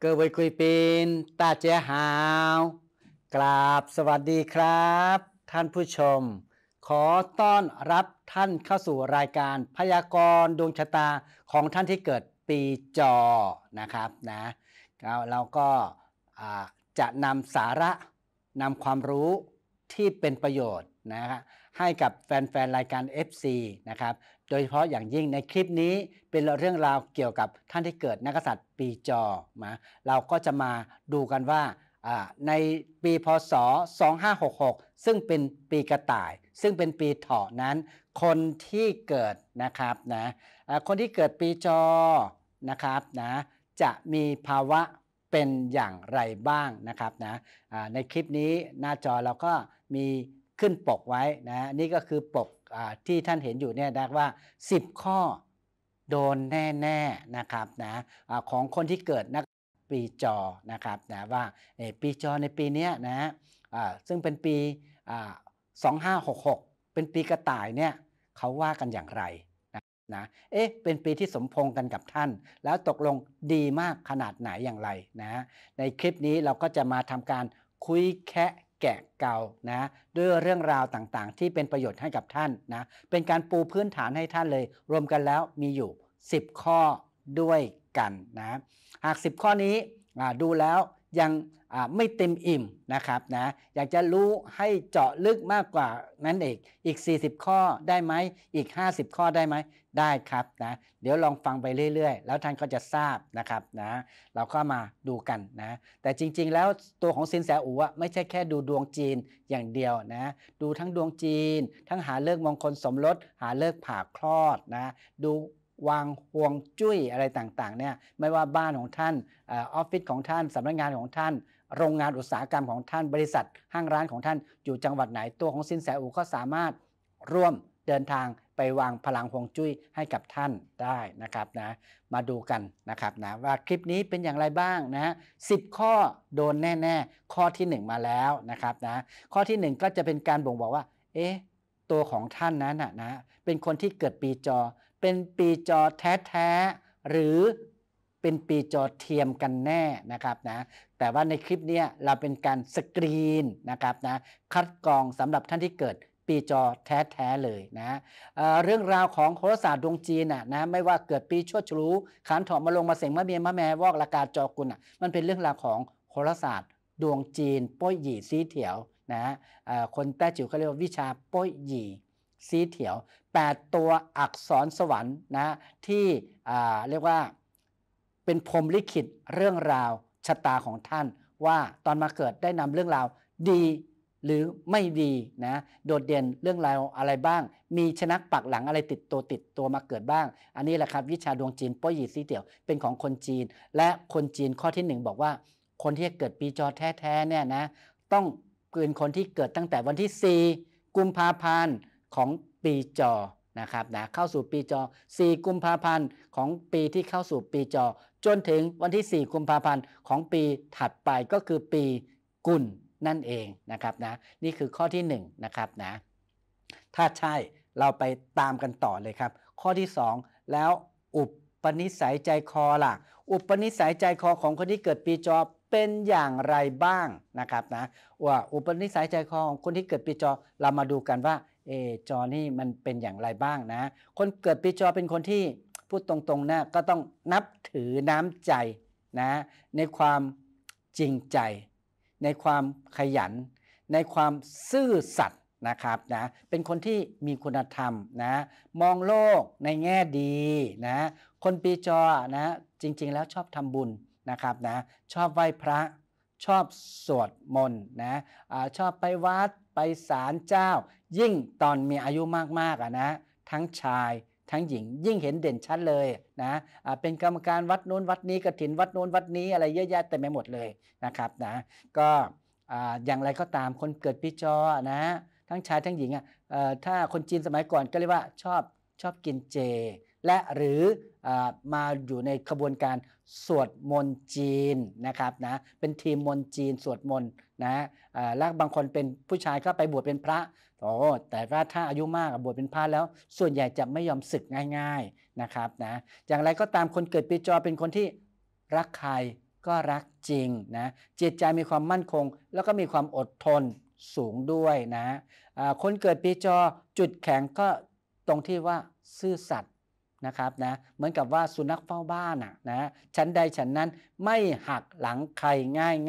เกิดไว้คุยปีน ตาเจ้าหาวกราบสวัสดีครับ ท่านผู้ชม ขอต้อนรับท่านเข้าสู่รายการพยากรณ์ดวงชะตาของท่านที่เกิดปีจอนะครับนะ เราก็จะนำสาระนำความรู้ที่เป็นประโยชน์นะครับให้กับแฟนๆรายการ FC นะครับโดยเฉพาะอย่างยิ่งในคลิปนี้เป็นเรื่องราวเกี่ยวกับท่านที่เกิดนักษัตริย์ปีจอมาเราก็จะมาดูกันว่าในปีพศ 2566 ซึ่งเป็นปีกระต่าย ซึ่งเป็นปีเถาะนั้น คนที่เกิดนะครับนะคนที่เกิดปีจอนะครับนะจะมีภาวะเป็นอย่างไรบ้างนะครับนะในคลิปนี้หน้าจอเราก็มีขึ้นปกไว้นะนี่ก็คือปกที่ท่านเห็นอยู่เนี่ยนะว่า 10 ข้อโดนแน่ๆนะครับนะอะของคนที่เกิดนักปีจอนะครับนะว่าปีจอในปีนี้นะซึ่งเป็นปี 2566 เป็นปีกระต่ายเนี่ยเขาว่ากันอย่างไรนะเอ๊ะเป็นปีที่สมพงกันกับท่าน แล้วตกลงดีมากขนาดไหนอย่างไรนะในคลิปนี้เราก็จะมาทำการคุยแคะแกะเกานะด้วยเรื่องราวต่างๆที่เป็นประโยชน์ให้กับท่านนะเป็นการปูพื้นฐานให้ท่านเลยรวมกันแล้วมีอยู่ 10 ข้อด้วยกันนะหาก 10 ข้อนี้ดูแล้วยังไม่เต็มอิ่มนะครับนะอยากจะรู้ให้เจาะลึกมากกว่านั้นเองอีก 40 ข้อได้ไหมอีก 50 ข้อได้ไหมได้ครับนะเดี๋ยวลองฟังไปเรื่อย ๆ แล้วท่านก็จะทราบนะครับนะเราก็มาดูกันนะแต่จริงๆแล้วตัวของสินแสอูไม่ใช่แค่ดูดวงจีนอย่างเดียวนะดูทั้งดวงจีน ทั้งหาเลิกมงคลสมรสหาเลิกผ่าคลอดนะดูวางห่วงจุ้ยอะไรต่างๆเนี่ยไม่ว่าบ้านของท่านออฟฟิศของท่านสำนักงานของท่าน โรงงานอุตสาหกรรมของท่านบริษัท ห้างร้านของท่านอยู่จังหวัดไหนตัวของสินแสอูก็สามารถร่วมเดินทางไปวางพลังห่วงจุ้ยให้กับท่านได้นะครับนะมาดูกันนะครับนะว่าคลิปนี้เป็นอย่างไรบ้างนะสิบข้อโดนแน่ๆ ข้อที่1 มาแล้วนะครับนะข้อที่1ก็จะเป็นการบ่งบอกว่าเอ๊ะตัวของท่านนั้นนะเป็นคนที่เกิดปีจอเป็นปีจอแท้ ๆ หรือเป็นปีจอเทียมกันแน่นะครับนะแต่ว่าในคลิปนี้เราเป็นการสกรีนนะครับนะคัดกรองสำหรับท่านที่เกิดปีจอแท้ ๆ เลยนะเเรื่องราวของโหราศาสตร์ดวงจีนนะนะไม่ว่าเกิดปีชวดชลูขานถอมาลงมาเสงมะเมียมะแม่วอกละกาจอกุลอ่ะมันเป็นเรื่องราวของโหราศาสตร์ดวงจีนป้อยหยี่ซีเถียวนะคนแต้จิ๋วเขาเรียกว่าวิชาป้อยหยี่สีเขียว8ตัวอักษรสวรรค์นะที่เรียกว่าเป็นพรมลิขิตเรื่องราวชะตาของท่าน ว่าตอนมาเกิดได้นำเรื่องราวดีหรือไม่ดีนะโดดเด่นเรื่องราวอะไรบ้าง มีชนักปักหลังอะไรติดตัวติดตัวมาเกิดบ้าง อันนี้แหละครับวิชาดวงจีนป้อหยีสีเตี่ยวเป็นของคนจีนและคนจีนข้อที่1บอกว่า คนที่เกิดปีจอแท้ๆเนี่ยนะต้องเป็นคนที่เกิดตั้งแต่วันที่4กุมภาพันธ์ของปีจอ นะครับ นะ เข้าสู่ปีจอ 4กุมภาพันธ์ของปีที่เข้าสู่ปีจอ จนถึงวันที่ 4กุมภาพันธ์ของปีถัดไปก็คือปีกุลนั่นเองนะครับนะ นี่คือข้อที่1นนะครับนะ ถ้าใช่เราไปตามกันต่อเลยครับ ข้อที่ 2 แล้วอุปนิสัยใจคอล่ะอุปนิสัยใจคอของคนที่เกิดปีจอเป็นอย่างไรบ้างนะครับนะ ว่าอุปนิสัยใจคอของคนที่เกิดปีจอเรามาดูกันว่าเอจอนี่มันเป็นอย่างไรบ้างนะ คนเกิดปีจอเป็นคนที่พูดตรงๆนะก็ต้องนับถือน้ำใจนะในความจริงใจ ในความขยัน ในความซื่อสัตย์นะครับนะเป็นคนที่มีคุณธรรมนะมองโลกในแง่ดีนะคนปีจอนะจริงๆ แล้วชอบทำบุญนะครับนะชอบไหว้พระชอบสวดมนต์นะอะชอบไปวัดไปศาลเจ้า ยิ่งตอนมีอายุมากๆอ่ะนะทั้งชายทั้งหญิงยิ่งเห็นเด่นชัดเลยนะเป็นกรรมการวัดโน้นวัดนี้กระถินวัดโน้นวัดนี้อะไรเยอะแยะเต็มไปหมดเลยนะครับนะก็อย่างไรก็ตามคนเกิดปีจอนะทั้งชายทั้งหญิงอ่ะถ้าคนจีนสมัยก่อนก็เรียกว่าชอบชอบกินเจและหรืออมาอยู่ในขบวนการสวดมนต์จีนนะครับนะเป็นทีมมนต์จีน สวดมนต์นะแล้วบางคนเป็นผู้ชายก็ไปบวชเป็นพระโอ้แต่ว่าถ้าอายุมากบวชเป็นพระแล้วส่วนใหญ่จะไม่ยอมศึกง่ายๆนะครับนะอย่างไรก็ตามคนเกิดปีจอเป็นคนที่รักใครก็รักจริงนะจิตใจมีความมั่นคง แล้วก็มีความอดทนสูงด้วยนะะคนเกิดปีจอจุดแข็งก็ตรงที่ว่าซื่อสัตย์นะครับนะเหมือนกับว่าสุนัขเฝ้าบ้านอ่ะนะชั้นใดชั้นนั้นไม่หักหลังใคร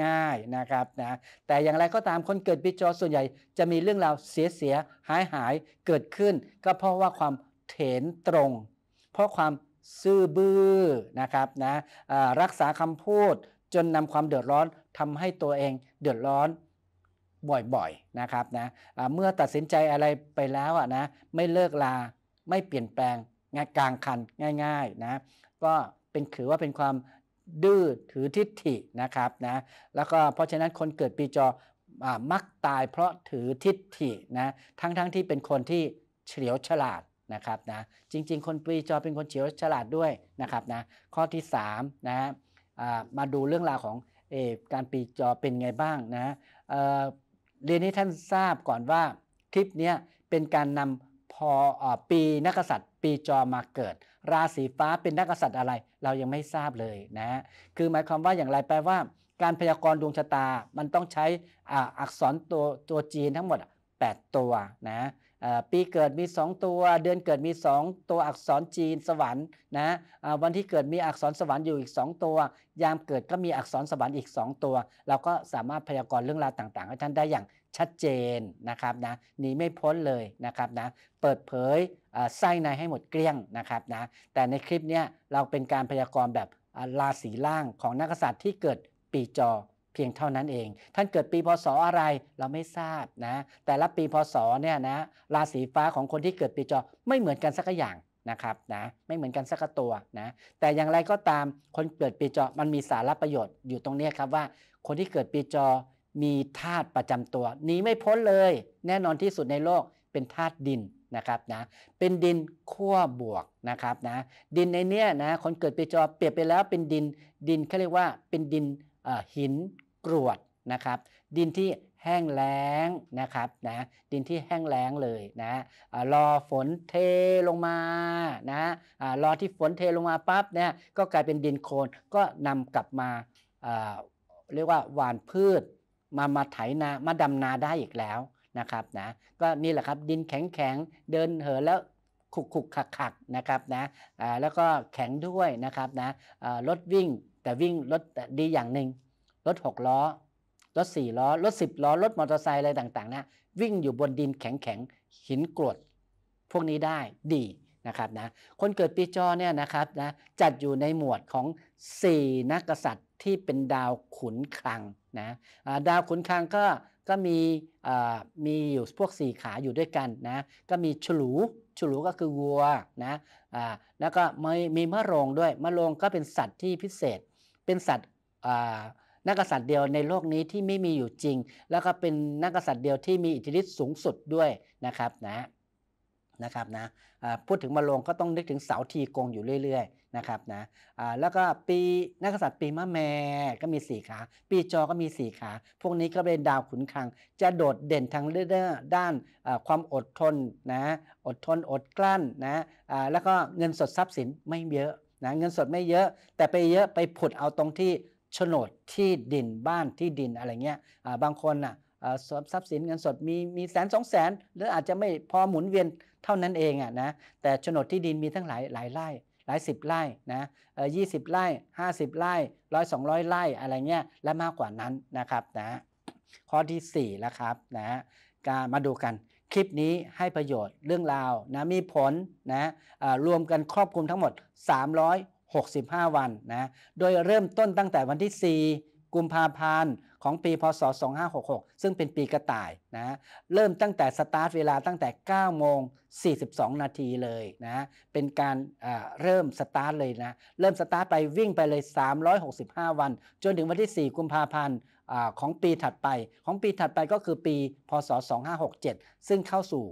ง่ายๆนะครับนะแต่อย่างไรก็ตามคนเกิดปีจอส่วนใหญ่จะมีเรื่องราวเสียเสียหายหายเกิดขึ้นก็เพราะว่าความเถนตรง เพราะความซื่อบื้อนะครับนะรักษาคำพูดจนนำความเดือดร้อนทำให้ตัวเองเดือดร้อนบ่อยๆนะครับนะะเมื่อตัดสินใจอะไรไปแล้วอ่ะนะไม่เลิกลาไม่เปลี่ยนแปลงง่ายกลางคันง่ายๆนะก็เป็นถือว่าเป็นความดื้อถือทิฏฐินะครับนะแล้วก็เพราะฉะนั้นคนเกิดปีจอมักตายเพราะถือทิฏฐินะทั้งๆทที่เป็นคนที่เฉลียวฉลาดนะครับนะจริงๆ คนปีจอเป็นคนเฉียวฉลาดด้วยนะครับนะข้อที่3นะฮะมาดูเรื่องราวของเอการปีจอเป็นไงบ้างนะเรียนให้ท่านทราบก่อนว่าคลิปนี้เป็นการนำพออปีนักษัตริย์ปีจอมาเกิด ราศีฟ้าเป็นนักษัตริย์อะไรเรายังไม่ทราบเลยนะฮะคือหมายความว่าอย่างไรแปลว่า การพยากรณ์ดวงชะตามันต้องใช้อักษรตัวตัวจีนทั้งหมด8ตัวนะปีเกิดมี 2 ตัว เดือนเกิดมี 2 ตัวอักษรจีนสวรรค์นะวันที่เกิดมีอักษรสวรรค์อยู่อีก 2 ตัว ยามเกิดก็มีอักษรสวรรค์อีก 2 ตัว เราก็สามารถพยากรณ์เรื่องราวต่างๆให้ท่านได้อย่างชัดเจนนะครับนะหนีไม่พ้นเลยนะครับนะเปิดเผยไส้ในให้หมดเกลี้ยงนะครับนะแต่ในคลิปเนี้ยเราเป็นการพยากรณ์แบบราศีล่างของนักษัตริย์ที่เกิดปีจอเพียงเท่านั้นเอง ท่านเกิดปีพศออะไรเราไม่ทราบนะแต่ละปีพศเนี่ยนะราศีฟ้าของคนที่เกิดปีจอไม่เหมือนกันสักอย่างนะครับนะไม่เหมือนกันสักตัวนะแต่อย่างไรก็ตามคนเกิดปีจอมันมีสาระประโยชน์อยู่ตรงนี้ครับว่า คนที่เกิดปีจอมีธาตุประจำตัวหนีไม่พ้นเลย แน่นอนที่สุดในโลกเป็นธาตุดินนะครับนะเป็นดินขั้วบวกนะครับนะดินในเนี้ยนะคนเกิดปีจอเปรียบไปแล้วเป็นดินดินเขาเรียกว่าเป็นดินหินกรวดนะครับดินที่แห้งแล้งนะครับนะดินที่แห้งแล้งเลยนะรอฝนเทลงมานะรอที่ฝนเทลงมาปั๊บเนี่ยก็กลายเป็นดินโคลนก็นำกลับมาเรียกว่าหว่านพืชมามาไถนา มาดำนาได้อีกแล้วนะครับนะ ก็นี่แหละครับดินแข็งแข็งเดินเหินแล้วขุกขุกขักขักนะครับนะแล้วก็แข็งด้วยนะครับนะรถวิ่งแต่วิ่งรถดีอย่างหนึ่งรถ 6 ล้อ รถ 4 ล้อ รถ 10 ล้อ รถมอเตอร์ไซค์อะไรต่างๆนะวิ่งอยู่บนดินแข็งแข็งหินกรวด พวกนี้ได้ดีนะครับนะ คนเกิดปีจอเนี่ยนะครับนะ จัดอยู่ในหมวดของ 4 นักกษัตริย์ที่เป็นดาวขุนคลังนะดาวขุนคังก็ก็มีมีอยู่พวกสี่ขาอยู่ด้วยกันนะก็มีฉลูฉลูก็คือวัวนะแล้วก็มีมะโรงด้วยมะโรงก็เป็นสัตว์ที่พิเศษเป็นสัตว์นักสษัตริย์เดียวในโลกนี้ที่ไม่มีอยู่จริง แล้วก็เป็นนักกษัตริย์เดียวที่มีอิทธิฤทธิ์สูงสุดด้วยนะครับนะนะครับนะพูดถึงมะโรงก็ต้องนึกถึงเสาทีกงอยู่เรื่อยนะครับนะแล้วก็ปีนักษัตริย์ปีมะแม่ก็มีส่ขา ปีจอก็มีส่ขาพวกนี้ก็เป็นดาวขุนคลัง จะโดดเด่นทางเรื่องด้านความอดทนนะอดทนอดกลั้นนะแล้วก็ เงินสดทรัพย์สินไม่เยอะนะเงินสดไม่เยอะแต่ไปเยอะไปผุดเอาตรงที่โฉนดที่ดินบ้านที่ดินอะไรเงี้ยบางคนอ่ะทรัพย์สินเงินสดมีมีแสนสองแสนหรืออาจจะไม่พอหมุนเวียนเท่านั้นเองอ่ะนะแต่โฉนดที่ดินมีทั้งหลายหลายไร่หลายสิบไร่นะเออยี่สิบไร่ห้าสิบไร่ร้อยสองร้อยไร่อะไรเงี้ย และมากกว่านั้นนะครับ นะ ข้อที่4แล้วครับนะการมาดูกัน คลิปนี้ให้ประโยชน์เรื่องราวนะ มีผลนะรวมกันครอบคลุมทั้งหมด 365 วันนะ โดยเริ่มต้นตั้งแต่วันที่ 4 กุมภาพันธ์ของปีพศ2566ซึ่งเป็นปีกระต่ายนะเริ่มตั้งแต่สตาร์ทเวลาตั้งแต่ 9 โมง 42 นาทีเลยนะ เป็นการเริ่มสตาร์ทเลยนะ เริ่มสตาร์ทไปวิ่งไปเลย 365 วัน จนถึงวันที่4กุมภาพันธ์ของปีถัดไป ของปีถัดไปก็คือปีพศ2567 ซึ่งเข้าสู่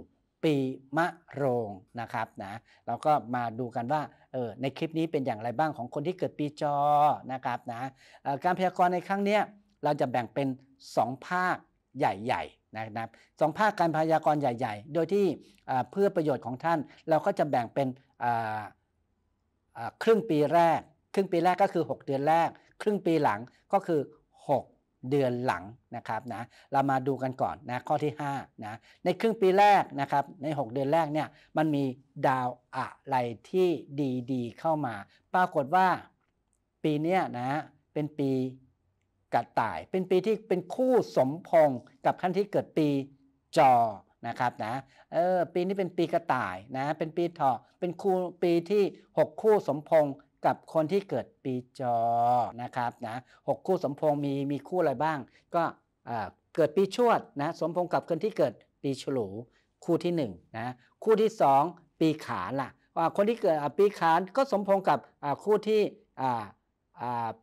ปีมะโรงนะครับนะเราก็มาดูกันว่าเออในคลิปนี้เป็นอย่างไรบ้างของคนที่เกิดปีจอนะครับนะการพยากรณ์ในครั้งนี้เราจะแบ่งเป็น 2 ภาคใหญ่ๆนะครับสองภาคการพยากรณ์ใหญ่ ๆ โดยที่เพื่อประโยชน์ของท่าน เราก็จะแบ่งเป็นครึ่งปีแรกครึ่งปีแรกก็คือ 6 เดือนแรกครึ่งปีหลังก็คือ 6 เดือนหลังนะครับนะเรามาดูกันก่อนนะข้อที่5นะในครึ่งปีแรกนะครับใน 6 เดือนแรกเนี่ยมันมีดาวอะไรที่ดีๆ เข้ามา ปรากฏว่าปีนี้นะเป็นปีกระต่ายเป็นปีที่เป็นคู่สมพงกับขั้นที่เกิดปีจอนะครับนะเออปีนี้เป็นปีกระต่ายนะเป็นปีเถาะเป็นคู่ปีที่ 6 คู่สมพงกับคนที่เกิดปีจอนะครับนะหคู่สมพงมีมีคู่อะไรบ้าง ก็เกิดปีชวดนะสมพงกับคนที่เกิดปีฉลู คู่ที่1นนะคู่ที่ 2 ปีขานล่ะคนที่เกิดปีขานก็สมพงกับคู่ที่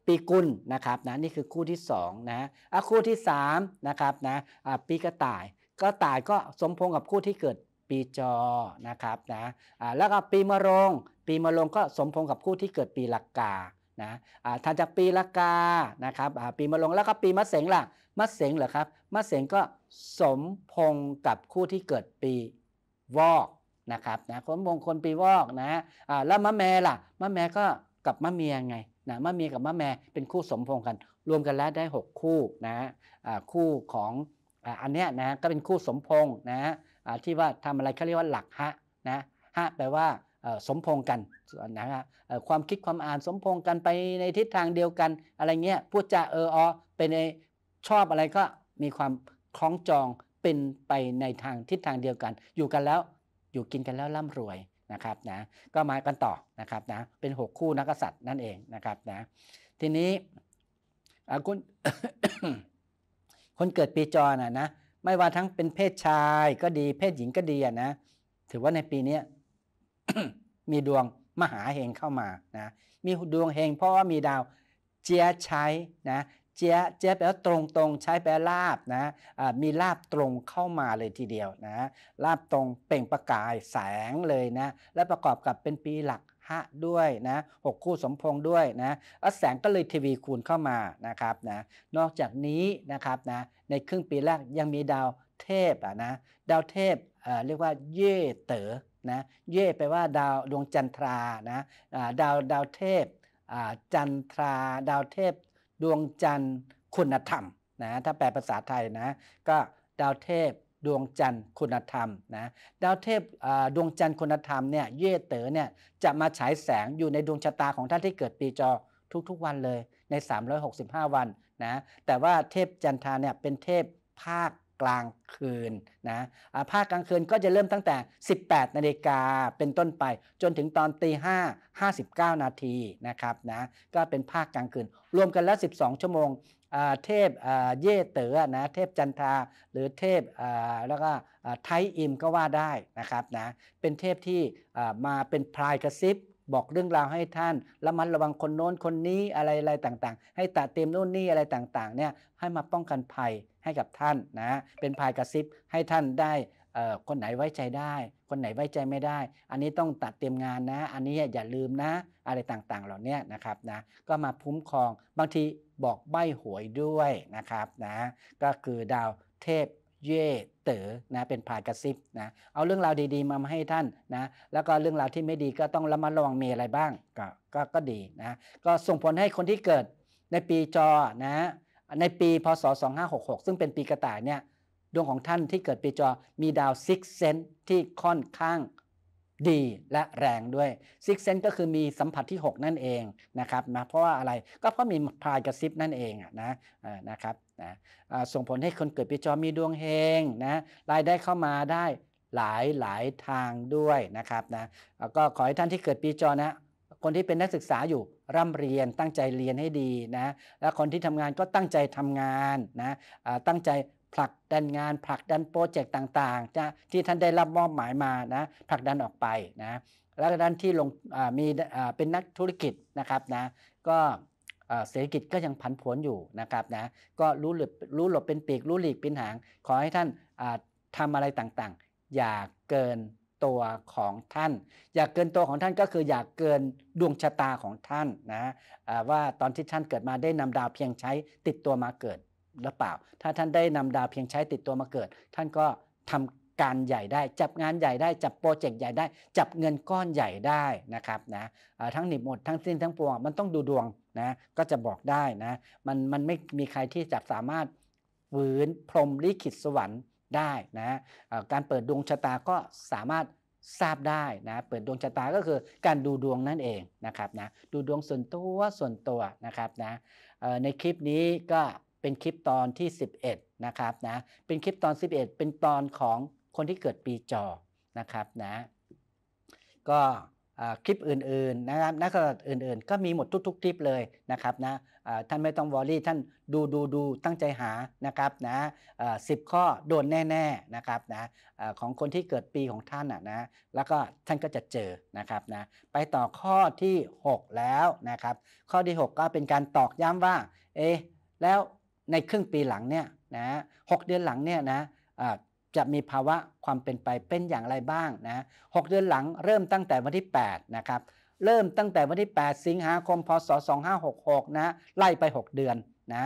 ปีกุลนะครับนะนี่คือคู่ที่2นะคู่ที่3นะครับนะปีกระต่ายกระต่ายก็สมพงกับคู่ที่เกิดปีจอนะครับนะแล้วก็ปีมะโรงปีมะโรงก็สมพงกับคู่ที่เกิดปีลักกานะ่ันจากปีลักานะครับปีมะโรงแล้วก็ปีมะเสงล่ะมะเสงเหรอครับมะเสงก็สมพงกับคู่ที่เกิดปีวอกนะครับนะคนมงคลปีวอกนะแล้วมะแม่ล่ะมะแม่ก็กับมะเมียไงนะมะเมียกับมะแม่เป็นคู่สมพงกัน รวมกันแล้วได้ 6 คู่นะคู่ของอันนี้นะก็เป็นคู่สมพงนะที่ว่าทำอะไรเขาเรียกว่าหลักฮะนะฮะแปลว่าสมพงกันนะฮะความคิดความอ่านสมพงกันไปในทิศทางเดียวกัน อะไรเงี้ยพูดจาเอออเป็นในชอบอะไรก็มีความคล้องจองเป็นไปในทางทิศทางเดียวกัน อยู่กันแล้วอยู่กินกันแล้วร่ำรวยนะครับนะก็มากันต่อนะครับนะ เป็น 6 คู่นักษัตริย์นั่นเองนะครับนะ ทีนี้คุณคนเกิดปีจอนะนะไม่ว่าทั้งเป็นเพศชายก็ดี เพศหญิงก็ดีนะ ถือว่าในปีนี้มีดวงมหาเฮงเข้ามานะ มีดวงเฮงเพราะว่ามีดาวเจียใช้ นะเจ๊ะเจ๊ะแปลว่าตรงตรงใช้แปลลาบนะมีลาบตรงเข้ามาเลยทีเดียวนะลาบตรงเปล่งประกายแสงเลยนะและประกอบกับเป็นปีหลักหะด้วยนะหกคู่สมพงด้วยนะแสงก็เลยทีวีคูณเข้ามานะครับนะนอกจากนี้นะครับนะในครึ่งปีแรกยังมีดาวเทพอ่ะนะดาวเทพเรียกว่าเย่เต๋อนะเย่แปลว่าดาวดวงจันทรานะดาวดาวเทพจันทราดาวเทพดวงจันทร์คุณธรรมนะถ้าแปลภาษาไทยนะก็ดาวเทพดวงจันทร์คุณธรรมนะดาวเทพดวงจันทร์คุณธรรมเนี่ยเย่เต๋อเนี่ยจะมาฉายแสงอยู่ในดวงชะตาของท่านที่เกิดปีจอทุก ๆวันเลยใน 365 วันนะแต่ว่าเทพจันทราเนี่ยเป็นเทพภาคกลางคืนนะภาคกลางคืนก็จะเริ่มตั้งแต่ 18 นาฬิกาเป็นต้นไป จนถึงตอนตีห้า59 นาทีนะครับนะ ก็เป็นภาคกลางคืน รวมกันแล้ว 12 ชั่วโมงเทพเย่เต๋อนะ เทพจันทาหรือเทพแล้วก็ ไทอิมก็ว่าได้นะครับนะ เป็นเทพที่มาเป็นพรายกระซิบบอกเรื่องราวให้ท่านระมัดระวังคนโน้นคนนี้อะไรอะไรต่าง ๆ ให้ตัดเตรียมโน่นนี่อะไรต่างๆเนี่ยให้มาป้องกันภัยให้กับท่านนะเป็นภายกระซิบให้ท่านได้ คนไหนไว้ใจได้ คนไหนไว้ใจไม่ได้ อันนี้ต้องตัดเตรียมงานนะ อันนี้อย่าลืมนะอะไรต่างๆเหล่านี้นะครับนะก็มาพุ้มครองบางทีบอกใบหวยด้วยนะครับนะก็คือดาวเทพเย่เต๋อนะเป็นพากระซิบนะเอาเรื่องราวดีๆมาให้ท่านนะแล้วก็เรื่องราวที่ไม่ดีก็ต้องระมัดระวังมีอะไรบ้าง ก็ก็ก็ดีนะก็ส่งผลให้คนที่เกิดในปีจอนะในปีพศ2566ซึ่งเป็นปีกระต่ายเนี่ยดวงของท่านที่เกิดปีจอมีดาวซิกเซนที่ค่อนข้างดีและแรงด้วยซิกเซนก็คือมีสัมผัสที่ 6 นั่นเองนะครับนะเพราะว่าอะไรก็เพราะมีพายกระซิบนั่นเองนะนะครับนะส่งผลให้คนเกิดปีจอมีดวงเฮงนะรายได้เข้ามาได้หลายหลายทางด้วยนะครับนะก็ขอให้ท่านที่เกิดปีจอนะคนที่เป็นนักศึกษาอยู่ร่ำเรียนตั้งใจเรียนให้ดีนะและคนที่ทำงานก็ตั้งใจทำงานนะตั้งใจผลักดันงานผลักดันโปรเจกต์ต่างๆนะที่ท่านได้รับมอบหมายมานะผลักดันออกไปนะแล้วด้านที่ลงมีเป็นนักธุรกิจนะครับนะก็เศรษฐกิจก็ยังผันผวนอยู่นะครับนะก็รู้หลบรู้หลบเป็นปีกรู้หลีกเป็นหาง ขอให้ท่านทำอะไรต่างๆ อย่าเกินตัวของท่าน อย่าเกินตัวของท่านก็คือ อย่าเกินดวงชะตาของท่านนะว่าตอนที่ท่านเกิดมาได้นำดาวเพียงใช้ติดตัวมาเกิดหรือเปล่า ถ้าท่านได้นำดาวเพียงใช้ติดตัวมาเกิด ท่านก็ทำการใหญ่ได้ จับงานใหญ่ได้ จับโปรเจกต์ใหญ่ได้ จับเงินก้อนใหญ่ได้นะครับนะทั้งหนิบหมด ทั้งสิ้น ทั้งปวง มันต้องดูดวงนะ ก็จะบอกได้นะ มันมันไม่มีใครที่จะสามารถฝืนพรมลิขิตสวรรค์ได้นะการเปิดดวงชะตาก็สามารถทราบได้นะ เปิดดวงชะตาก็คือการดูดวงนั่นเองนะครับนะ ดูดวงส่วนตัว ส่วนตัวนะครับนะในคลิปนี้ก็เป็นคลิปตอนที่ 11นะครับนะเป็นคลิปตอน 11 เป็นตอนของคนที่เกิดปีจอนะครับนะก็คลิปอื่นๆนะครับนักการอื่นๆ ก็มีหมดทุกๆคลิปเลยนะครับนะท่านไม่ต้องวอรี่ท่านดูดูดูตั้งใจหานะครับนะสิบข้อโดนแน่ ๆนะครับนะของคนที่เกิดปีของท่านนะแล้วก็ท่านก็จะเจอนะครับนะไปต่อข้อที่ 6 แล้วนะครับข้อที่ 6 ก็เป็นการตอกย้ำว่าเอ๊แล้วในครึ่งปีหลังเนี่ยนะหเดือนหลังเนี่ยนะจะมีภาวะความเป็นไปเป็นอย่างไรบ้างนะหเดือนหลังเริ่มตั้งแต่วันที่8นะครับเริ่มตั้งแต่วันที่8สิงหาคมพศ 2566 นะไล่ไป 6 เดือนนะ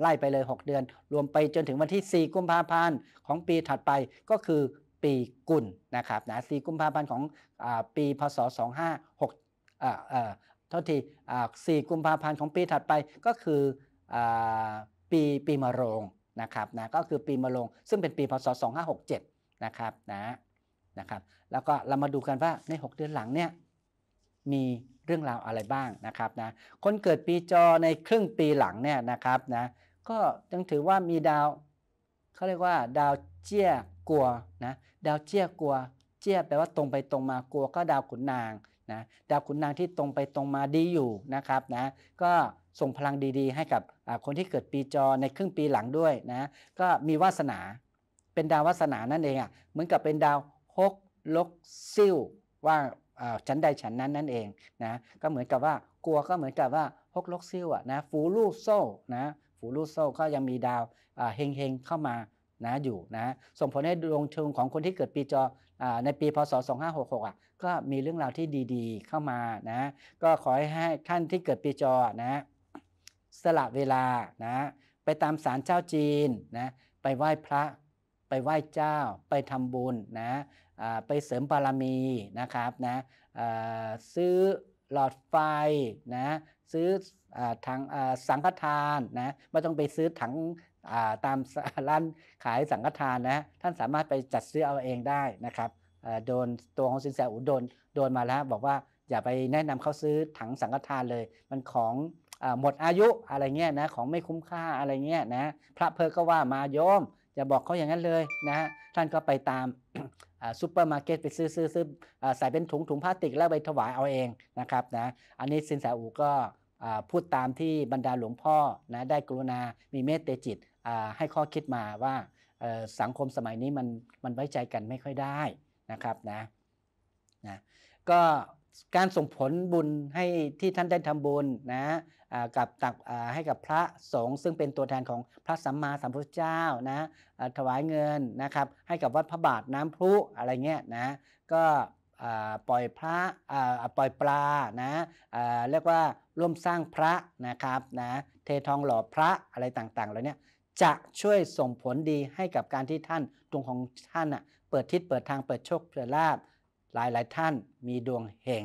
ไล่ไปเลย 6 เดือน รวมไปจนถึงวันที่ 4 กุมภาพันธ์ของปีถัดไปก็คือปีกุลนะครับนะ4กุมภาพันธ์ของอปีพศ 256อ่าเท่าที4กุมภาพันธ์ของปีถัดไปก็คืออปีปีมะโรงนะครับนะก็คือปีมะโรงซึ่งเป็นปีพศ2567นะครับนะนะครับ แล้วก็เรามาดูกันว่าใน 6เดือนหลังเนี่ยมีเรื่องราวอะไรบ้างนะครับนะคนเกิดปีจอในครึ่งปีหลังเนี่ยนะครับนะก็ยังถือว่ามีดาวเขาเรียกว่าดาวเจี้ยกัวนะดาวเจี้ยกัวเจี้ยแปลว่าตรงไปตรงมากัวก็ดาวขุนนางนะดาวขุนนางที่ตรงไปตรงมาดีอยู่นะครับนะก็ส่งพลังดีๆให้กับคนที่เกิดปีจอในครึ่งปีหลังด้วยนะก็มีวาสนาเป็นดาววาสนานั่นเองอ่ะเหมือนกับเป็นดาวหกลกซิ่วว่าชั้นใดชั้นนั้นนั่นเองนะก็เหมือนกับว่ากลัวก็เหมือนกับว่าฮกลกซิ่วอ่ะนะฟูลูโซ่นะฟูลูโซ่ ก็ยังมีดาวเฮงเฮงเข้ามานะอยู่นะส่งผลให้ดวงชงของคนที่เกิดปีจอในปีพศ2566อ่ะก็มีเรื่องราวที่ดีๆเข้ามานะ ก็ขอให้ท่านที่เกิดปีจอนะสละเวลานะ ไปตามศาลเจ้าจีนนะไปไหว้พระไปไหว้เจ้าไปทำบุญนะไปเสริมบารมีนะครับนะซื้อหลอดไฟนะซื้อทางสังฆทานนะไม่ต้องไปซื้อถังตามร้านขายสังฆทานนะ ท่านสามารถไปจัดซื้อเอาเองได้นะครับโดนตัวของสินแสอูโดนโดนมาแล้วบอกว่าอย่าไปแนะนำเขาซื้อถังสังฆทานเลย มันของหมดอายุอะไรเงี้ยนะของไม่คุ้มค่าอะไรเงี้ยนะพระเพิกก็ว่ามาโยมจะบอกเขาอย่างนั้นเลยนะท่านก็ไปตามซูเปอร์มาร์เก็ตไปซื้อซื้อซื้อใส่เป็นถุงถุงพลาสติกแล้วไปถวายเอาเองนะครับนะอันนี้สินแสอูก็พูดตามที่บรรดาหลวงพ่อนะได้กรุณามีเมตเตจิตให้ข้อคิดมาว่าสังคมสมัยนี้มันมันไว้ใจกันไม่ค่อยได้นะครับนะนะก็การส่งผลบุญให้ที่ท่านได้ทำบุญนะกับตักให้กับพระสงฆ์ซึ่งเป็นตัวแทนของพระสัมมาสัมพุทธเจ้านะถวายเงินนะครับให้กับวัดพระบาทน้ำพุอะไรเงี้ยนะก็ปล่อยพระปล่อยปลานะเรียกว่าร่วมสร้างพระนะครับนะเททองหล่อพระอะไรต่างๆเหล่านี้จะช่วยส่งผลดีให้กับการที่ท่านดวงของท่านอ่ะเปิดทิศ เปิดทาง เปิดโชคเปิดลาบหลายหลายท่านมีดวงเฮง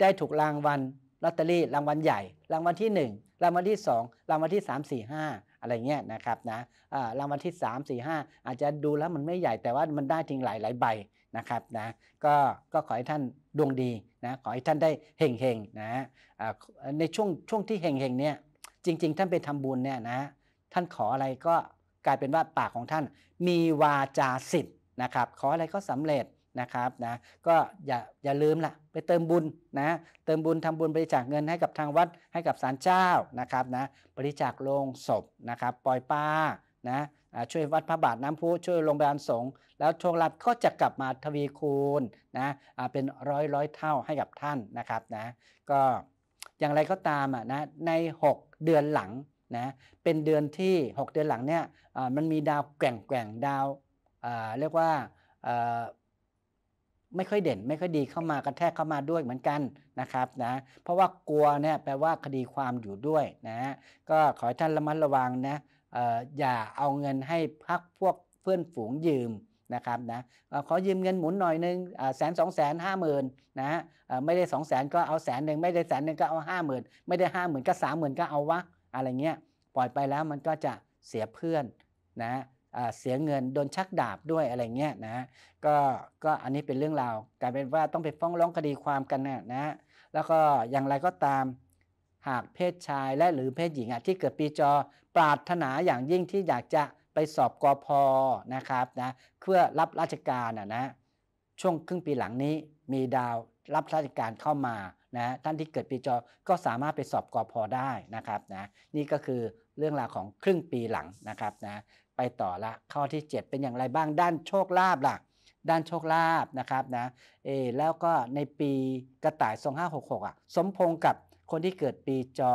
ได้ถูกรางวัลลอตเตอรี่รางวัลใหญ่ รางวัลที่ 1 รางวัลที่2รางวัลที่3 4 5อะไรเงี้ยนะครับนะรางวัลที่3 4 5อาจจะดูแล้วมันไม่ใหญ่ แต่ว่ามันได้ทริงหลายหลายใบนะครับนะก็ก็ขอให้ท่านดวงดีนะ ขอให้ท่านได้เฮงเฮงนะในช่วงช่วงที่เฮงเฮงเนี่ย จริง ๆ ท่านไปทำบุญเนี่ยนะ ท่านขออะไรก็กลายเป็นว่าปากของท่านมีวาจาสิทธินะครับ ขออะไรก็สำเร็จนะครับนะก็อย่าอย่าลืมล่ะไปเติมบุญนะเติมบุญทำบุญบริจาคเงินให้กับทางวัดให้กับศาลเจ้านะครับนะบริจาคโลงศพนะครับปล่อยปลานะช่วยวัดพระบาทน้ำพุช่วยโรงพยาบาลสงฆ์แล้วโชคลาภก็จะกลับมาทวีคูณนะเป็นร้อยร้อยเท่าให้กับท่านนะครับนะก็อย่างไรก็ตามอ่ะนะใน 6 เดือนหลังนะเป็นเดือนที่ 6 เดือนหลังเนี่ยมันมีดาวแกว่งแกว่งดาวเรียกว่าไม่ค่อยเด่นไม่ค่อยดีเข้ามากระแทกเข้ามาด้วยเหมือนกันนะครับนะเพราะว่ากลัวเนี่ยแปลว่าคดีความอยู่ด้วยนะก็ขอให้ท่านระมัดระวังนะอย่าเอาเงินให้พักพวกเพื่อนฝูงยืมนะครับนะขอยืมเงินหมุนหน่อยนึงแสนสองแสนห้าหมื่นนะไม่ได้สองแสนก็เอาแสนหนึ่งไม่ได้แสนหนึ่งก็เอาห้าหมื่นไม่ได้ห้าหมื่นก็สามหมื่นก็เอาวะอะไรเงี้ยปล่อยไปแล้วมันก็จะเสียเพื่อนนะเสียเงินโดนชักดาบด้วยอะไรเงี้ยนะก็ก็อันนี้เป็นเรื่องราวกลายเป็นว่าต้องไปฟ้องร้องคดีความกันนะนะ แล้วก็อย่างไรก็ตามหากเพศชายและหรือเพศหญิงอที่เกิดปีจอปรารถนาอย่างยิ่งที่อยากจะไปสอบกอพอนะครับนะเพื่อรับราชการนะนะช่วงครึ่งปีหลังนี้มีดาวรับราชการเข้ามานะ ท่านที่เกิดปีจอก็สามารถไปสอบกอพอได้นะครับนะนี่ก็คือเรื่องราวของครึ่งปีหลังนะครับนะไปต่อละข้อที่ 7 เป็นอย่างไรบ้าง ด้านโชคลาภล่ะ ด้านโชคลาภนะครับนะเอแล้วก็ในปีกระต่าย 2566อ่ะสมพงกับคนที่เกิดปีจอ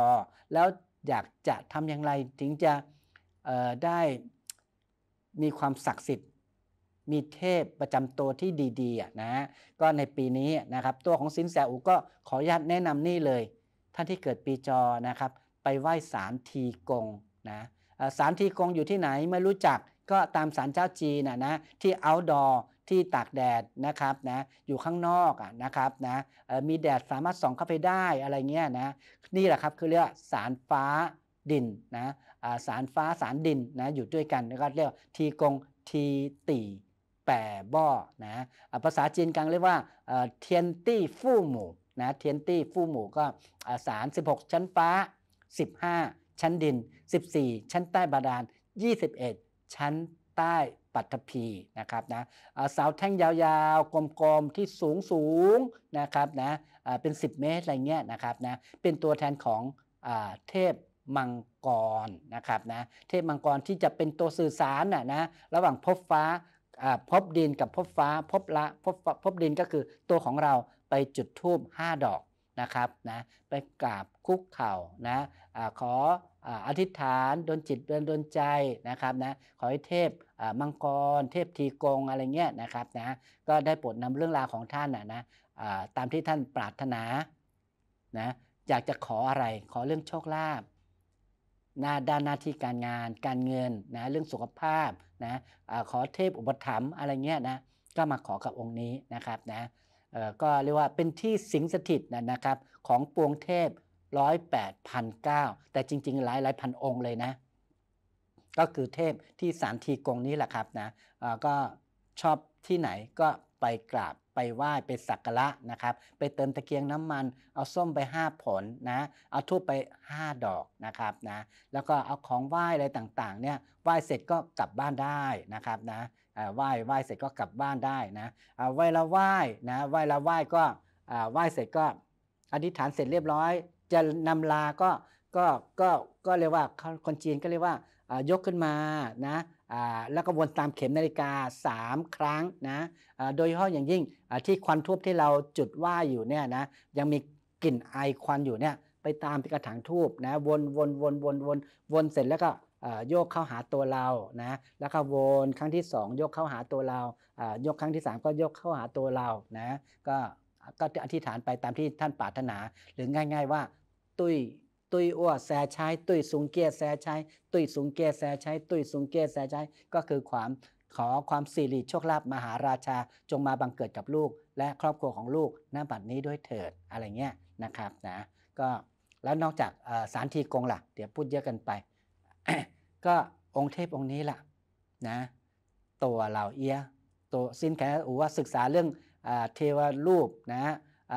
แล้วอยากจะทำอย่างไรถึงจะได้มีความศักดิ์สิทธิ์ มีเทพประจำตัวที่ดีๆนะ ก็ในปีนี้นะครับ ตัวของสินแสอูก็ขออนุญาตแนะนำนี่เลย ท่านที่เกิดปีจอนะครับ ไปไหว้สารทีกงนะสารทีกงอยู่ที่ไหนไม่รู้จักก็ตามสารเจ้าจีนนะนะที่เอาดอที่ตากแดดนะครับนะอยู่ข้างนอกะนะครับนะมีแดดสามารถส่องเข้าไปได้อะไรเงี้ยนะนี่แหละครับคือเรียกสารฟ้าดินนะสารฟ้าสารดินนะอยู่ด้วยกันแล้วก็เรียกทีกงทีตีแปะบ่อนะภาษาจีนกลางเรียกว่าเทียนตี้ฟู่หมู่นะเทียนตี้ฟู่หมู่ก็สาร16 ชั้นฟ้า 15ชั้นดิน 14 ชั้นใต้บาดาล 21 ชั้นใต้ปัตภีนะครับนะเสาแท่งยาวๆ กลมๆ ที่สูงสูงนะครับนะเป็น 10 เมตรอะไรเงี้ยนะครับนะ เป็นตัวแทนของเทพมังกรนะครับนะ เทพมังกรที่จะเป็นตัวสื่อสารนะนะ ระหว่างพบฟ้า พบดินกับพบฟ้า พบละ พบพบดินก็คือตัวของเราไปจุดธูป 5 ดอกนะครับนะ ไปกราบคุกเข่านะอะขออธิษฐานโดนจิตโดนโดนใจนะครับนะขอให้เทพมังกรเทพทีกงอะไรเงี้ยนะครับนะก็ได้โปรดนำเรื่องราวของท่านนะนะตามที่ท่านปรารถนานะอยากจะขออะไรขอเรื่องโชคลาภนาด้านหน้าที่การงาน การเงินนะเรื่องสุขภาพนะอะขอเทพอุปถัมภ์อะไรเงี้ยนะก็มาขอกับองค์นี้นะครับนะก็เรียกว่าเป็นที่สิงสถิตนะนะครับของปวงเทพร้อยแปดพันเก้าแต่จริงๆหลายหลายพันองค์เลยนะ ก็คือเทพที่สารทีกงนี้แหละครับนะก็ชอบที่ไหนก็ไปกราบไปไหว้ไปสักการะนะครับ ไปเติมตะเกียงน้ำมัน เอาส้มไป5ผลนะ เอาทูบไป 5 ดอกนะครับนะ แล้วก็เอาของไหว้อะไรต่างๆเนี่ย ไหว้เสร็จก็กลับบ้านได้นะครับนะไหว้ไหว้เสร็จก็กลับบ้านได้นะไหว้แล้วไหว้นะ ไหว้ล้วไหว้ก็ไหว้เสร็จก็อธิษฐานเสร็จเรียบร้อยจะนำลา ก็ ก็ ก็ ก็เรียกว่า คนจีนก็เรียกว่า ยกขึ้นมา นะแล้วก็วนตามเข็มนาฬิกา 3 ครั้ง นะโดยเฉพาะอย่างยิ่งที่ควันทูบที่เราจุดว่าอยู่เนี่ยนะ ยังมีกลิ่นไอควันอยู่เนี่ย ไปตามกระถางทูบ นะ วนวนวนวนวนวน เสร็จแล้วก็โยกเข้าหาตัวเรา นะ แล้วก็วนครั้งที่2โยกเข้าหาตัวเราโยกครั้งที่ 3 ก็โยกเข้าหาตัวเรา นะ ก็ก็อธิษฐานไปตามที่ท่านปรารถนาหรือง่าย ๆว่า ตุยตุยอ้วแสใช้ ตุยสูงเกียแสใช้ ตุยสูงเกียแสใช้ ตุยสูงเกียแสใช้ก็คือความขอความสิริโชคลาภมหาราชาจงมาบังเกิดกับลูกและครอบครัวของลูกหน้าบัดนี้ด้วยเถิดอะไรเงี้ยนะครับนะก็แล้วนอกจากสารทีกงล่ะเดี๋ยวพูดเยอะกันไป ก็องค์เทพองค์นี้ล่ะนะตัวเหล่าเอียตัวสินแค่อูว่าศึกษาเรื่องเทวรูปนะ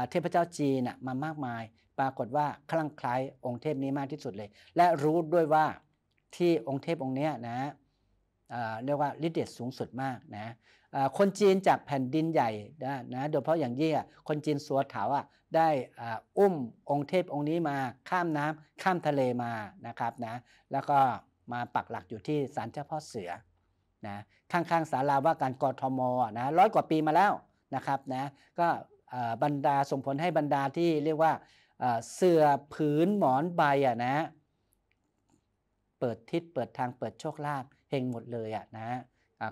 เทพเจ้าจีนมามากมายปรากฏว่าคลั่งไคล้องค์เทพนี้มากที่สุดเลย และรู้ด้วยว่าที่องค์เทพองค์นี้นะเรียกว่าฤทธิ์เดชสูงสุดมากนะคนจีนจากแผ่นดินใหญ่นะโดยเฉพาะอย่างยิ่งคนจีนสัวเถาอ่ะได้อุ้มองค์เทพองค์นี้มาข้ามน้ำข้ามทะเลมานะครับนะแล้วก็มาปักหลักอยู่ที่ศาลเจ้าพ่อเสือนะข้างๆศาลาว่าการกรทมนะร้อยกว่าปีมาแล้วนะครับนะก็บรรดาส่งผลให้บรรดาที่เรียกว่าเสื่อผืนหมอนใบอ่ะนะเปิดทิศเปิดทางเปิดโชคลาภเฮงหมดเลยอ่ะนะ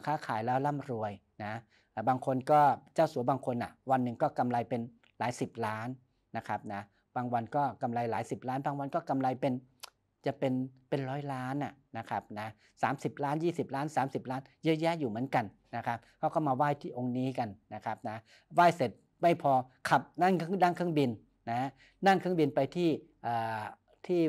ค้าขายแล้วร่ำรวยนะบางคนก็เจ้าสัวบางคนอ่ะวันหนึ่งก็กำไรเป็นหลายสิบล้านนะครับนะบางวันก็กำไรหลายสิบล้าน บางวันก็กำไรเป็นจะเป็นเป็นร้อยล้านน่ะนะครับนะสาล้าน 20 ล้าน 30 ล้าน เยอะแยะอยู่เหมือนกันนะครับเขาก็มาไหว้ที่องค์นี้กันนะครับนะไหว้เสร็จไม่พอขับนั่งนั่งเครื่องบินนะนั่งเครื่องบินไปที่ที่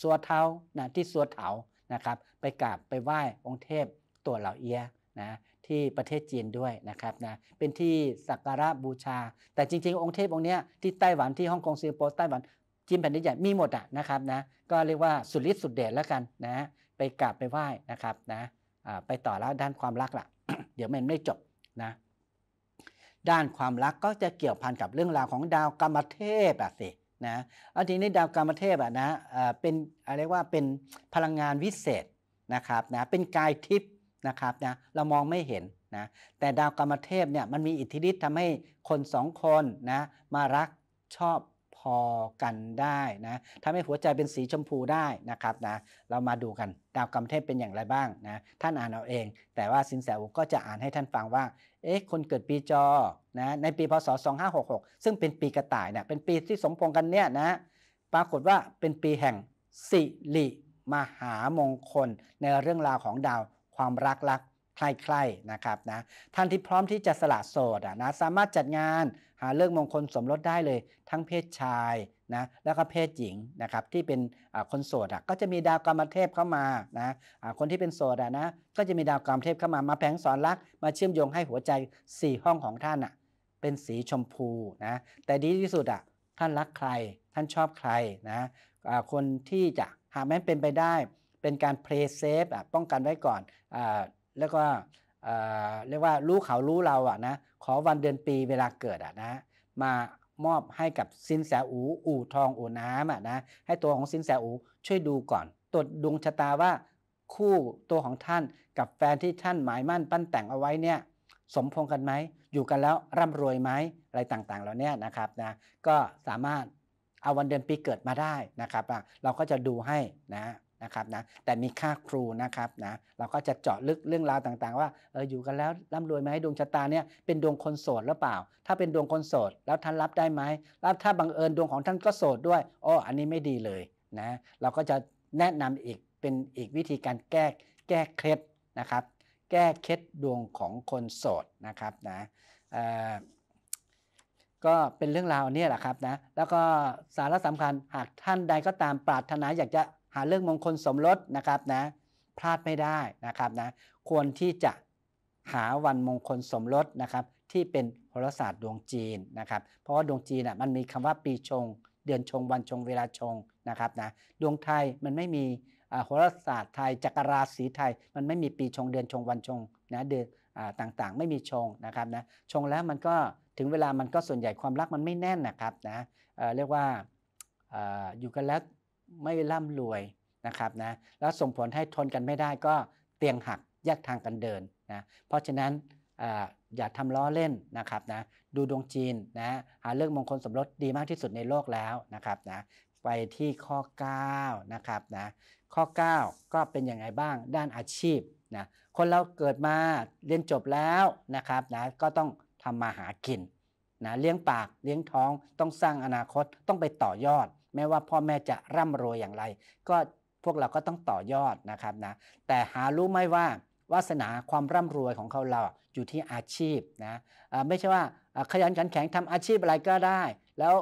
สัวเท้านะที่สัวเถานะครับไปกราบไปไหว้องค์เทพตัวเหล่าเอียนะที่ประเทศจีนด้วยนะครับนะเป็นที่สักการะบูชา แต่จริงๆ องค์เทพองค์เนี้ยที่ไต้หวันที่ฮ่องกงสิงคโปร์ไต้หวันจีนแผ่นดินใหญ่มีหมดอ่ะนะครับนะ ก็เรียกว่าสุดฤทธิ์สุดเดชแล้วกันนะ ไปกราบไปไหว้นะครับนะไปต่อแล้วด้านความรักล่ะ เดี๋ยวมันไม่จบนะ ด้านความรักก็จะเกี่ยวพันกับเรื่องราวของดาวกรรมเทพอ่ะสิ นะอันทีนี้ดาวกรรมเทพอ่ะนะเป็นอะไรว่าเป็นพลังงานวิเศษนะครับนะ เป็นกายทิพย์นะครับนะ เรามองไม่เห็นนะ แต่ดาวกรรมเทพเนี่ยมันมีอิทธิฤทธิ์ทำให้คนสองคนนะมารักชอบพอกันได้นะทำให้หัวใจเป็นสีชมพูได้นะครับนะเรามาดูกันดาวกำเทพเป็นอย่างไรบ้างนะ ท่านอ่านเอาเอง แต่ว่าสินแสอุก็จะอ่านให้ท่านฟังว่า เอ๊ะคนเกิดปีจอนะในปีพศ 2566 ซึ่งเป็นปีกระต่ายเนะี่ยเป็นปีที่สมพงกันเนี่ยนะปรากฏว่าเป็นปีแห่งสิริมหามงคล ในเรื่องราวของดาวความรักรักใครๆนะครับนะท่านที่พร้อมที่จะสละโสดนะสามารถจัดงานหาเลิกมงคลสมรสได้เลยทั้งเพศชายนะแล้วก็เพศหญิงนะครับที่เป็นคนโสดก็จะมีดาวกรรมเทพเข้ามานะคนที่เป็นโสดนะ ก็จะมีดาวกรรมเทพเข้ามามาแผงสอนรักมาเชื่อมโยงให้หัวใจ4ห้องของท่านเป็นสีชมพูนะแต่ดีที่สุดอ่ะท่านรักใครท่านชอบใครนะะคนที่จะหากแม้เป็นไปได้เป็นการเพลย์เซฟป้องกันไว้ก่อนอแรียกว่าเรียกว่ารู้เขารู้เราอะนะขอวันเดือนปีเวลาเกิดอะนะ มามอบให้กับสินแสอูอู่ทองอู่น้ำอะนะให้ตัวของสินแสอู ช่วยดูก่อนตรวจดวงชะตาว่า คู่ตัวของท่านกับแฟนที่ท่านหมายมั่น ปั้นแต่งเอาไว้เนี่ย สมพงกันไหม อยู่กันแล้วร่ำรวยไหมอะไรต่างๆเราเนี่ยนะครับนะก็สามารถเอาวันเดือนปีเกิดมาได้นะครับ เราก็จะดูให้นะนะครับนะแต่มีค่าครูนะครับนะเราก็จะเจาะลึกเรื่องราวต่างๆว่าเอออยู่กันแล้วร่ำรวยไหมดวงชะตาเนี่ยเป็นดวงคนโสดหรือเปล่า ถ้าเป็นดวงคนโสด แล้วท่านรับได้ไหมแล้วถ้าบังเอิญดวงของท่านก็โสดด้วยอ๋ออันนี้ไม่ดีเลยนะเราก็จะแนะนำอีกเป็นอีกวิธีการแก้ แก้เคล็ดนะครับแก้เคล็ดดวงของคนโสดนะครับนะก็เป็นเรื่องราวนี่แหละครับนะแล้วก็สาระสำคัญหากท่านใดก็ตามปรารถนาอยากจะาเรื่องมงคลสมรสนะครับนะพลาดไม่ได้นะครับนะควรที่จะหาวันมงคลสมรสนะครับที่เป็นโหราศาสตร์ดวงจีนนะครับ เพราะว่าดวงจีนอ่ะมันมีคำว่าปีชง เดือนชงวันชงเวลาชงนะครับนะดวงไทยมันไม่มีโหราศาสตร์ไทย จักรราศีไทยมันไม่มีปีชงเดือนชงวันชงนะเดือนต่างๆไม่มีชงนะครับนะชงแล้วมันก็ถึงเวลามันก็ส่วนใหญ่ความรักมันไม่แน่นนะครับนะเรียกว่าอยู่กันแล้วไม่ร่ำรวยนะครับนะแล้วส่งผลให้ทนกันไม่ได้ก็เตียงหักแยกทางกันเดินนะเพราะฉะนั้นอย่าทำล้อเล่นนะครับนะดูดวงจีนนะหาเรื่องมงคลสมรสดีมากที่สุดในโลกแล้วนะครับนะไปที่ข้อ9นะครับนะข้อ9ก็เป็นอย่างไรบ้างด้านอาชีพนะคนเราเกิดมาเรียนจบแล้วนะครับนะก็ต้องทำมาหากินนะเลี้ยงปากเลี้ยงท้องต้องสร้างอนาคตต้องไปต่อยอดแม้ว่าพ่อแม่จะร่ำรวยอย่างไร ก็พวกเราก็ต้องต่อยอดนะครับนะ แต่หารู้ไหมว่าวาสนาความร่ำรวยของเขาเราอยู่ที่อาชีพนะ ไม่ใช่ว่า ขยันขันแข็งทำอาชีพอะไรก็ได้ แล้ว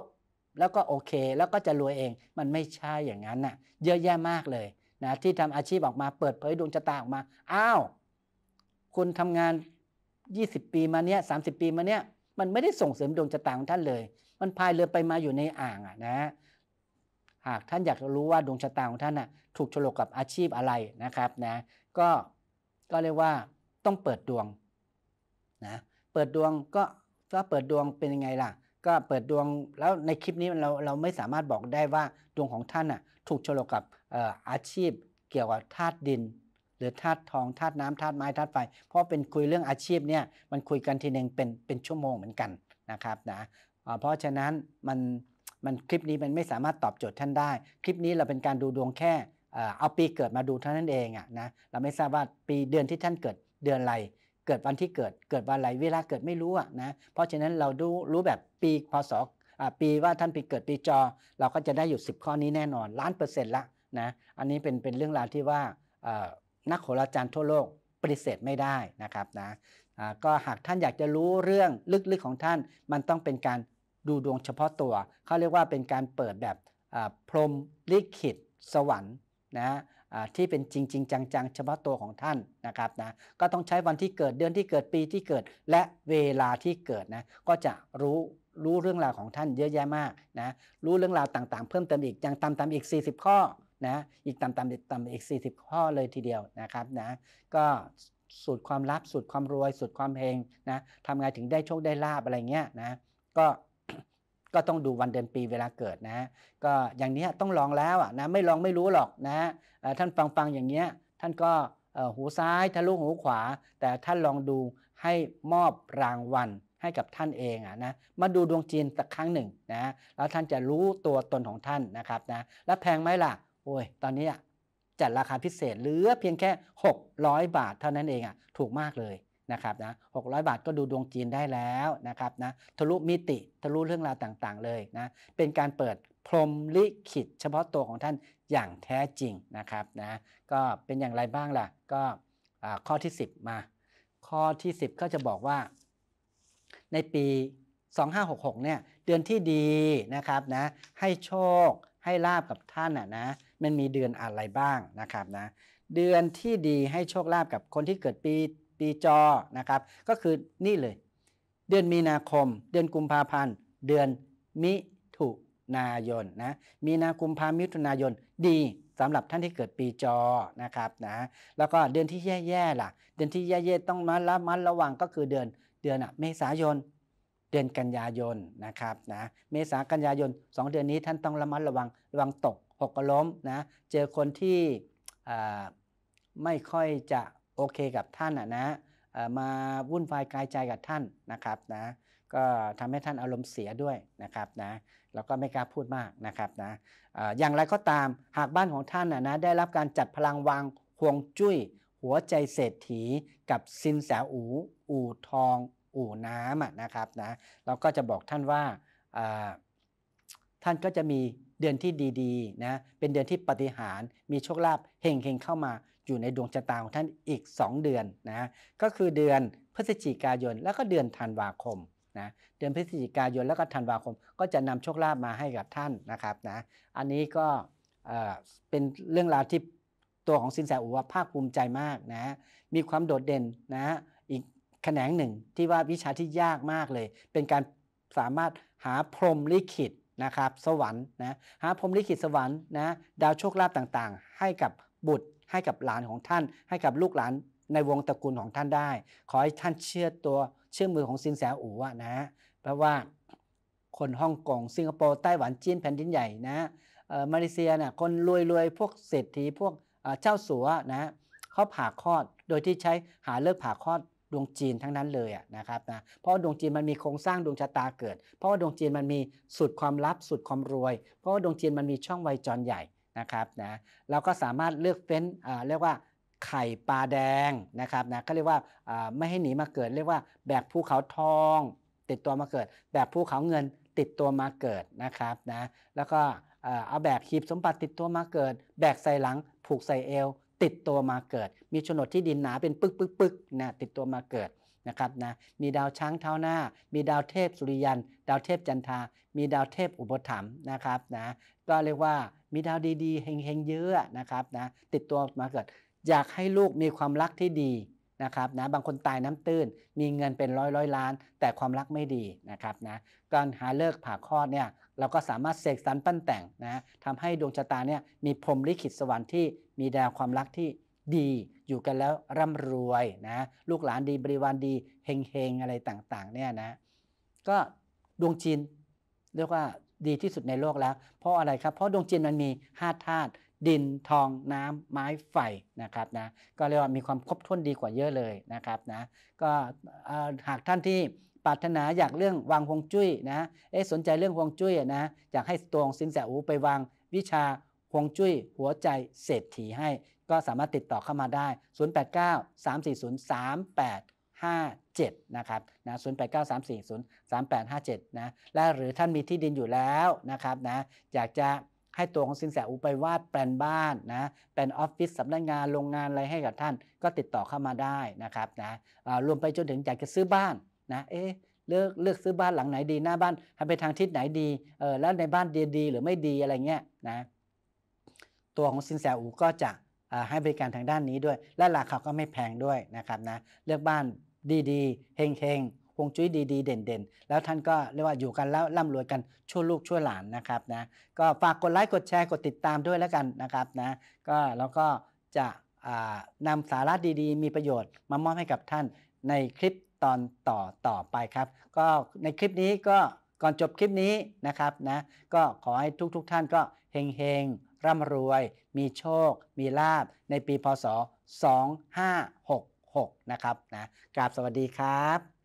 แล้วก็โอเค แล้วก็จะรวยเอง มันไม่ใช่อย่างนั้นนะ่ะ เยอะแยะมากเลยนะที่ทำอาชีพออกมาเปิดเผยดวงชะตาออกมา อ้าวคุณทำงาน 20 ปีมาเนี้ยสาปีมาเนี้ยมันไม่ได้ส่งเสริมดวงชะตาของท่านเลย มันพายเรือไปมาอยู่ในอ่างอ่ะนะหากท่านอยากรู้ว่าดวงชะตาของท่านน่ะถูกฉลกกับอาชีพอะไรนะครับนะก็ก็เรียกว่าต้องเปิดดวงนะเปิดดวงก็ถ้าเปิดดวงเป็นยังไงล่ะ ก็เปิดดวงแล้วในคลิปนี้เราเราไม่สามารถบอกได้ว่าดวงของท่านน่ะถูกฉลกกับอาชีพเกี่ยวกับธาตุดิน หรือธาตุทองธาตุน้ำธาตุไม้ธาตุไฟเพราะเป็นคุยเรื่องอาชีพเนี่ยมันคุยกันทีหนึ่งเป็นเป็นชั่วโมงเหมือนกันนะครับนะเพราะฉะนั้นมันมันคลิปนี้มันไม่สามารถตอบโจทย์ท่านได้ คลิปนี้เราเป็นการดูดวงแค่ เอาปีเกิดมาดูเท่านั้นเองอะนะ เราไม่ทราบว่าปีเดือนที่ท่านเกิดเดือนอะไร เกิดวันที่เกิดเกิดวันอะไรเวลาเกิดไม่รู้อะนะ เพราะฉะนั้นเราดูรู้แบบปีพศปีว่าท่านปีเกิดปีจอ เราก็จะได้อยู่ 10 ข้อนี้แน่นอนล้านเปอร์เซ็นต์ละนะ อันนี้เป็นเป็นเรื่องราวที่ว่านักโหราจารย์ทั่วโลกปฏิเสธไม่ได้นะครับนะก็หากท่านอยากจะรู้เรื่องลึกๆของท่านมันต้องเป็นการดูดวงเฉพาะตัวเขาเรียกว่าเป็นการเปิดแบบพรม ลิขิตสวรรค์นะที่เป็นจริงจริงจังๆเฉพาะตัวของท่านนะครับนะก็ต้องใช้วันที่เกิดเดือนที่เกิดปีที่เกิด และเวลาที่เกิดนะก็จะรู้รู้เรื่องราวของท่านเยอะแยะมากนะรู้เรื่องราวต่างๆ เพิ่มเติมอีกยังตามๆอีก 40 ข้อนะอีกตามตามตามอีก 40 ข้อเลยทีเดียวนะครับนะก็สูตรความลับสูตรความรวยสูตรความเลงนะทำไงถึงได้โชคได้ลาบอะไรเงี้ยนะก็ก็ต้องดูวันเดือนปีเวลาเกิดนะก็อย่างนี้ต้องลองแล้วนะไม่ลองไม่รู้หรอกนะท่านฟังฟังอย่างเงี้ย ท่านก็หูซ้ายทะลุหูขวา แต่ท่านลองดูให้มอบรางวัลให้กับท่านเองอะนะมาดูดวงจีนสักครั้งหนึ่งนะแล้วท่านจะรู้ตัวตนของท่านนะครับนะแล้วแพงไหมล่ะ โอ้ยตอนนี้จัดราคาพิเศษเหลือเพียงแค่ 600 บาทเท่านั้นเองอ่ะถูกมากเลยนะครับนะหกบาทก็ดูดวงจีนได้แล้วนะครับนะทะลุมิติทะลุเรื่องราวต่างๆเลยนะ เป็นการเปิดพรมลิขิตเฉพาะตัวของท่านอย่างแท้จริงนะครับนะ ก็เป็นอย่างไรบ้างล่ะ ก็ข้อที่ 10มา ข้อที่ 10 ก็จะบอกว่า ในปี 2566เนี่ยเดือนที่ดีนะครับนะให้โชคให้ลาบกับท่านอ่ะนะมันมีเดือนอะไรบ้างนะครับนะเดือนที่ดีให้โชคลาบกับคนที่เกิดปีปีจอ นะครับ ก็คือนี่เลย เดือนมีนาคม เดือนกุมภาพันธ์ เดือนมิถุนายน นะ มีนาคมพามิถุนายน ดีสำหรับท่านที่เกิดปีจอนะครับ นะ แล้วก็เดือนที่แย่ๆล่ะ เดือนที่แย่ๆต้องมาระมัดระวังก็คือเดือนเดือนเมษายน เดือนกันยายน นะครับ นะ เมษากันยายน2เดือนนี้ท่านต้องระมัดระวัง ระวังตก หกล้ม นะ เจอคนที่ไม่ค่อยจะโอเคกับท่านอ่ะนะมาวุ่นวายกายใจกับท่านนะครับนะก็ทำให้ท่านอารมณ์เสียด้วยนะครับนะแล้วก็ไม่กล้าพูดมากนะครับนะอย่างไรก็ตามหากบ้านของท่านนะได้รับการจัดพลังวางห่วงจุ้ย หัวใจเศรษฐี กับสินแสอูอู่ทอง อู่น้ำนะครับนะเราก็จะบอกท่านว่าท่านก็จะมีเดือนที่ดีๆนะเป็นเดือนที่ปฏิหารมีโชคลาภเฮงๆเข้ามาอยู่ในดวงชะตาของท่านอีก 2 เดือนนะ ก็คือเดือนพฤศจิกายนแล้วก็เดือนธันวาคมนะ เดือนพฤศจิกายนแล้วก็ธันวาคม ก็จะนำโชคลาภมาให้กับท่านนะครับนะ อันนี้ก็เป็นเรื่องราวที่ตัวของสินแสอุว่าภาคภูมิใจมากนะ มีความโดดเด่นนะ อีกแขนงหนึ่งที่ว่าวิชาที่ยากมากเลย เป็นการสามารถหาพรมลิขิตนะครับสวรรค์นะ หาพรมลิขิตสวรรค์นะดาวโชคลาภต่างๆ ให้กับบุตรให้กับหลานของท่านให้กับลูกหลานในวงตระกูลของท่านได้ ขอให้ท่านเชื่อตัวเชื่อมือของซินแสอู่นะเพราะว่าคนฮ่องกงสิงคโปร์ไต้หวันจีนแผ่นดินใหญ่นะมาเลเซียนะ่ะคนรวยๆพวกเศรษฐีพวกเจ้าสัวนะเขาผ่าคลอดโดยที่ใช้หาเลิกผ่าคลอดดวงจีนทั้งนั้นเลยนะครับนะเพราะดวงจีนมันมีโครงสร้างดวงชะตาเกิด เพราะว่าดวงจีนมันมีสุดความลับสุดความรวย เพราะว่าดวงจีนมันมีช่องไวจรใหญ่นะครับนะเราก็สามารถเลือกเป็นเรียกว่า ไข่ปลาแดงนะครับนะก็เรียกว่าไม่ให้หนีมาเกิด เรียกว่าแบบภูเขาทอง ติดตัวมาเกิด แบบภูเขาเงินติดตัวมาเกิดนะครับนะแล้วก็เอาแบบขีบสมบัติติดตัวมาเกิด แบกใส่หลังผูกใส่เอว ติดตัวมาเกิด มีชนดที่ดินหนาเป็นปึกปึกปึกนะติดตัวมาเกิดนะครับนะมีดาวช้างเท้าหน้า มีดาวเทพสุริยัน ดาวเทพจันทามีดาวเทพอุปถัมภ์นะครับนะก็เรียกว่ามีดาวดีๆ เฮงๆเยอะนะครับนะติดตัวมาเกิดอยากให้ลูกมีความรักที่ดีนะครับนะบางคนตายน้ำตื้น มีเงินเป็นร้อยร้อยล้าน แต่ความรักไม่ดีนะครับนะการหาเลิกผ่าคลอดเนี่ยเราก็สามารถเสกสรรปั้นแต่งนะทำให้ดวงชะตาเนี่ยมีพรมลิขิตสวรรค์ที่มีดาวความรักที่ดีอยู่กันแล้วร่ำรวยนะลูกหลานดีบริวารดีเฮงๆ อะไรต่างๆเนี่ยนะก็ดวงจีนเรียกว่าดีที่สุดในโลกแล้ว เพราะอะไรครับ เพราะดวงจันทร์มันมี5ธาตุดินทองน้ำไม้ ไฟนะครับนะ ก็เรียกว่ามีความครบถ้วนดีกว่าเยอะเลยนะครับนะ ก็หากท่านที่ปรารถนาอยากเรื่องวางฮวงจุ้ยนะ เอ๊สนใจเรื่องฮวงจุ้ยนะอยากให้ตวงสินแสอูไปวางวิชาฮวงจุ้ย หัวใจเศรษฐีให้ ก็สามารถติดต่อเข้ามาได้ 089 340 3857 7 นะครับ นะศูนย์แปดเก้าสามสี่ศูนย์สามแปดห้าเจ็ดนะ และหรือท่านมีที่ดินอยู่แล้วนะครับนะอยากจะให้ตัวของสินแสอุไปวาดแปลนบ้านนะแปลนออฟฟิศสำนักงานโรงงานอะไรให้กับท่าน ก็ติดต่อเข้ามาได้นะครับนะรวมไปจนถึงอยากจะซื้อบ้านนะเอ๊เลือกเลือกซื้อบ้านหลังไหนดีหน้าบ้านให้ไปทางทิศไหนดีเออแล้วในบ้านดีดีหรือไม่ดีอะไรเงี้ยนะตัวของสินแสอูก็จะให้บริการทางด้านนี้ด้วยและราคาก็ไม่แพงด้วยนะครับนะเลือกบ้านดีๆ เฮงเฮงฮวงจุ้ยดี ๆ เด่นเด่นแล้วท่านก็เรียกว่าอยู่กันแล้วร่ำรวยกัน ช่วลูกช่วหลานนะครับนะ ก็ฝากกดไลค์ กดแชร์ กดติดตามด้วยแล้วกันนะครับนะ ก็แล้วก็จะนำสาระดี ๆ มีประโยชน์มามอบให้กับท่านในคลิปตอนต่อต่อไปครับ ก็ในคลิปนี้ก็ก่อนจบคลิปนี้นะครับนะ ก็ขอให้ทุกๆทท่านก็เฮงเฮงร่ำรวย มีโชค มีลาบในปีพศ2 5 6 6นะครับนะกราบสวัสดีครับ